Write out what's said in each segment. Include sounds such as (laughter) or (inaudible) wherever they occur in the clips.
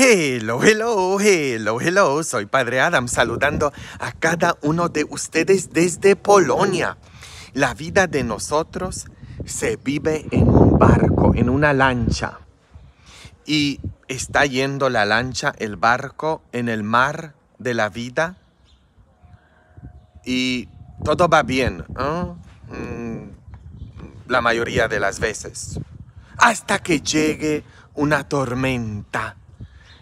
Hello, hello, hello, hello. Soy Padre Adam saludando a cada uno de ustedes desde Polonia. La vida de nosotros se vive en un barco, en una lancha. Y está yendo la lancha, el barco, en el mar de la vida. Y todo va bien, mm, la mayoría de las veces. Hasta que llegue una tormenta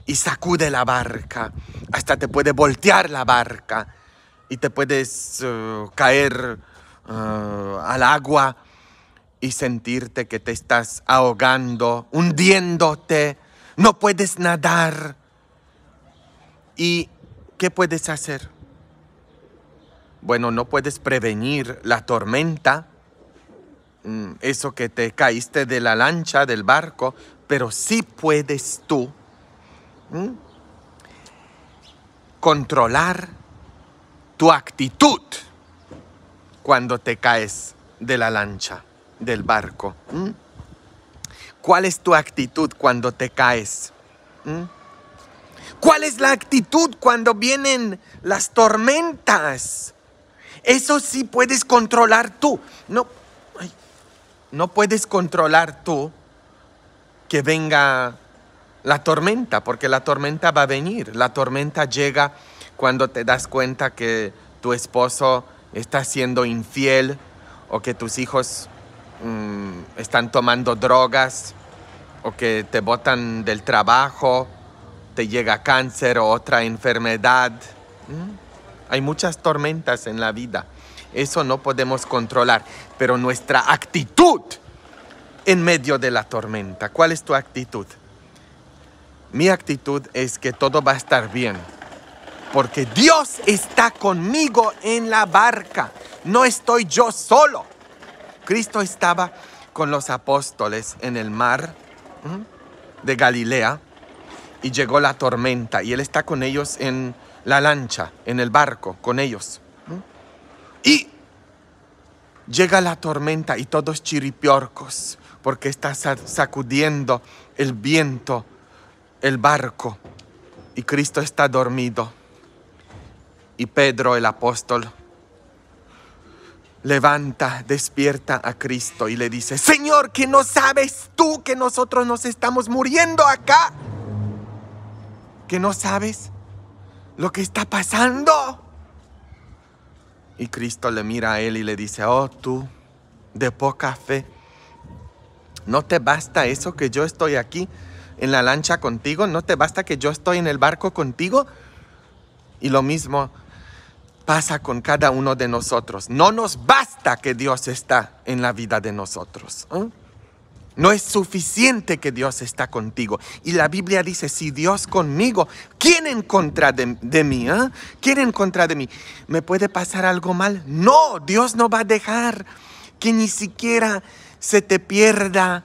y sacude la barca. Hasta te puede voltear la barca y te puedes eh, caer eh, al agua y sentirte que te estás ahogando, hundiéndote, no puedes nadar. ¿Y qué puedes hacer? Bueno, no puedes prevenir la tormenta, mm, eso que te caíste de la lancha, del barco, pero sí puedes tú ¿Mm? Controlar tu actitud cuando te caes de la lancha, del barco. ¿Mm? ¿Cuál es tu actitud cuando te caes? ¿Mm? ¿Cuál es la actitud cuando vienen las tormentas? Eso sí puedes controlar tú. No, no puedes controlar tú que venga la tormenta, porque la tormenta va a venir. La tormenta llega cuando te das cuenta que tu esposo está siendo infiel o que tus hijos mm, están tomando drogas o que te botan del trabajo, te llega cáncer o otra enfermedad. Mm. Hay muchas tormentas en la vida. Eso no podemos controlar, pero nuestra actitud en medio de la tormenta. ¿Cuál es tu actitud? mi actitud es que todo va a estar bien. Porque Dios está conmigo en la barca. No estoy yo solo. Cristo estaba con los apóstoles en el mar de Galilea y llegó la tormenta y él está con ellos en la lancha, en el barco, con ellos. Y llega la tormenta y todos chiripiorcos porque está sacudiendo el viento el barco y Cristo está dormido y Pedro el apóstol levanta, despierta a Cristo y le dice, Señor, que no sabes tú que nosotros nos estamos muriendo acá, que no sabes lo que está pasando. Y Cristo le mira a él y le dice, oh tú, de poca fe, ¿no te basta eso que yo estoy aquí? en la lancha contigo? ¿No te basta que yo estoy en el barco contigo? Y lo mismo pasa con cada uno de nosotros. No nos basta que Dios está en la vida de nosotros. ¿eh? No es suficiente que Dios está contigo. Y la Biblia dice, si Dios conmigo, ¿quién en contra de, mí? ¿eh? ¿Quién en contra de mí? ¿Me puede pasar algo mal? No, Dios no va a dejar que ni siquiera se te pierda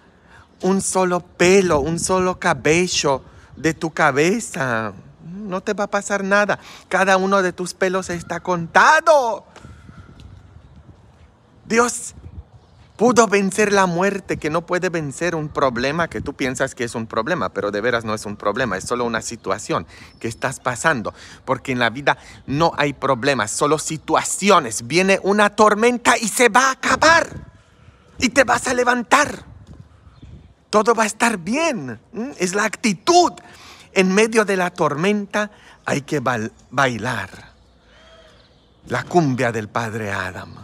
un solo pelo, un solo cabello de tu cabeza. No te va a pasar nada. Cada uno de tus pelos está contado. Dios pudo vencer la muerte, que no puede vencer un problema que tú piensas que es un problema, pero de veras no es un problema, es solo una situación que estás pasando, porque en la vida no hay problemas, solo situaciones. Viene una tormenta y se va a acabar y te vas a levantar todo va a estar bien. Es la actitud. En medio de la tormenta hay que bailar. La cumbia del padre Adam.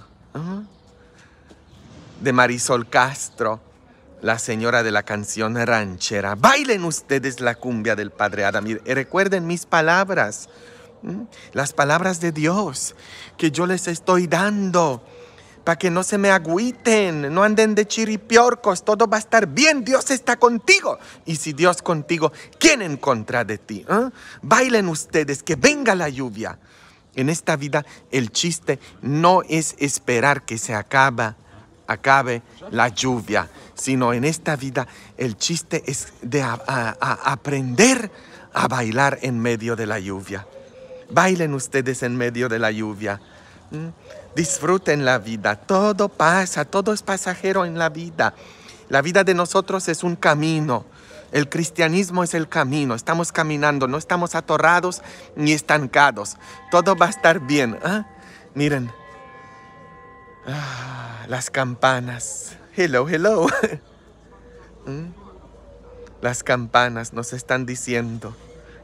De Marisol Castro, la señora de la canción ranchera. Bailen ustedes la cumbia del padre Adam. Y recuerden mis palabras. Las palabras de Dios que yo les estoy dando para que no se me agüiten, no anden de chiripiorcos, todo va a estar bien, Dios está contigo. Y si Dios contigo, ¿quién en contra de ti? Ah? Bailen ustedes, que venga la lluvia. En esta vida el chiste no es esperar que se acaba, acabe la lluvia, sino en esta vida el chiste es de aprender a bailar en medio de la lluvia. Bailen ustedes en medio de la lluvia. Disfruten la vida, todo pasa, todo es pasajero en la vida. La vida de nosotros es un camino. El cristianismo es el camino, estamos caminando, no estamos atorrados ni estancados. Todo va a estar bien. ¿ah? Miren, ah, las campanas. Hello, hello. (laughs) ¿Mm? Las campanas nos están diciendo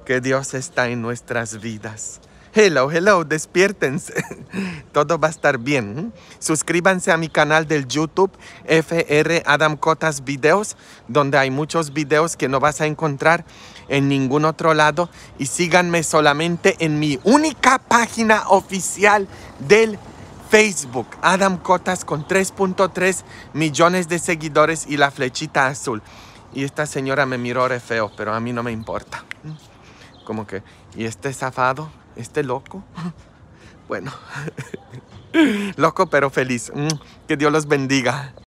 que Dios está en nuestras vidas. Hello, hello, despiértense. (laughs) Todo va a estar bien. Suscríbanse a mi canal del YouTube FR Adam Cotas Videos, donde hay muchos videos que no vas a encontrar en ningún otro lado. Y síganme solamente en mi única página oficial del Facebook, Adam Cotas con 3.3 millones de seguidores y la flechita azul. Y esta señora me miró re feo, pero a mí no me importa. Como que, y este zafado este loco. Bueno, (laughs) loco pero feliz. Mm, que Dios los bendiga.